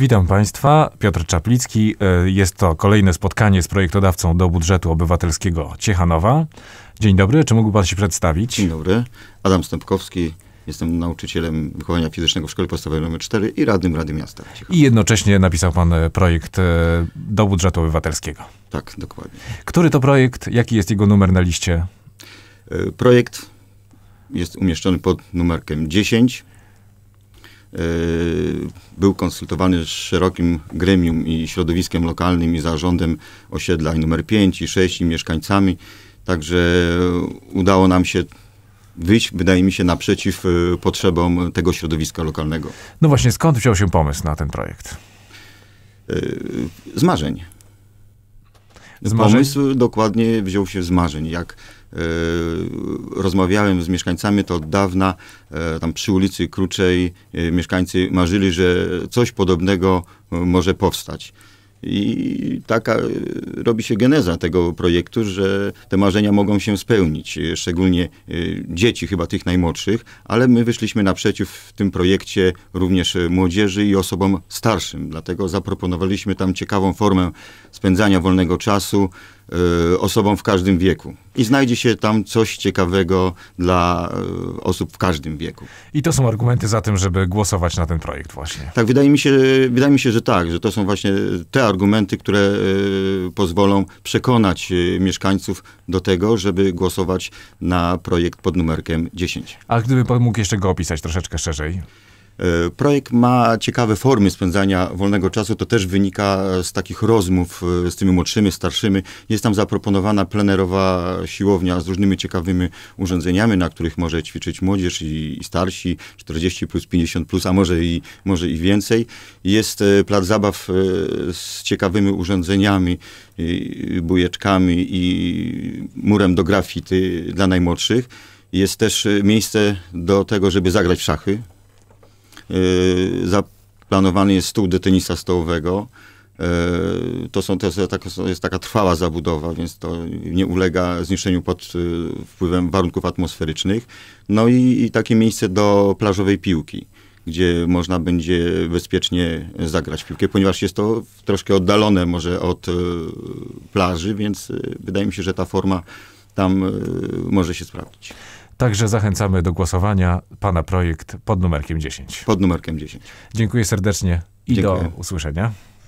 Witam Państwa, Piotr Czaplicki. E, jest to kolejne spotkanie z projektodawcą do budżetu obywatelskiego Ciechanowa. Dzień dobry, czy mógłby Pan się przedstawić? Dzień dobry, Adam Stępkowski, Jestem nauczycielem wychowania fizycznego w Szkole Podstawowej nr 4 i radnym Rady Miasta. I jednocześnie napisał pan e, projekt e, do budżetu obywatelskiego. Tak, dokładnie. Który to projekt? Jaki jest jego numer na liście? Projekt jest umieszczony pod numerkiem 10 był konsultowany z szerokim gremium i środowiskiem lokalnym i zarządem osiedla numer 5 i 6 i mieszkańcami. Także udało nam się wyjść, wydaje mi się, naprzeciw y, potrzebom tego środowiska lokalnego. No właśnie, skąd wziął się pomysł na ten projekt? Y, z marzeń. Z marzeń? Pomysł dokładnie wziął się z marzeń. Jak e, rozmawiałem z mieszkańcami, to od dawna e, tam przy ulicy Kruczej e, mieszkańcy marzyli, że coś podobnego e, może powstać. I taka e, robi się geneza tego projektu, że te marzenia mogą się spełnić, e, szczególnie e, dzieci, chyba tych najmłodszych, ale my wyszliśmy naprzeciw w tym projekcie również młodzieży i osobom starszym. Dlatego zaproponowaliśmy tam ciekawą formę spędzania wolnego czasu, Y, osobom w każdym wieku. I znajdzie się tam coś ciekawego dla y, osób w każdym wieku. I to są argumenty za tym, żeby głosować na ten projekt właśnie. Tak, wydaje mi się, wydaje mi się że tak, że to są właśnie te argumenty, które y, pozwolą przekonać mieszkańców do tego, żeby głosować na projekt pod numerkiem 10. A gdyby pan mógł jeszcze go opisać troszeczkę szerzej? E, projekt ma ciekawe formy spędzania wolnego czasu, to też wynika z takich rozmów e, z tymi młodszymi, starszymi. Jest tam zaproponowana plenerowa siłownia z różnymi ciekawymi urządzeniami, na których może ćwiczyć młodzież i, i starsi, 40 plus, 50 plus, a może i, może i więcej. Jest e, plac zabaw z ciekawymi urządzeniami, bujeczkami i murem do grafity dla najmłodszych. Jest też miejsce do tego, żeby zagrać w szachy Y, zaplanowany jest stół do tenisa stołowego. Y, to, są, to, jest taka, to jest taka trwała zabudowa, więc to nie ulega zniszczeniu pod y, wpływem warunków atmosferycznych. No i, i takie miejsce do plażowej piłki gdzie można będzie bezpiecznie zagrać piłkę, ponieważ jest to troszkę oddalone może od plaży, więc wydaje mi się, że ta forma tam może się sprawdzić. Także zachęcamy do głosowania. Pana projekt pod numerkiem 10. Pod numerkiem 10. Dziękuję serdecznie i Dziękuję. do usłyszenia.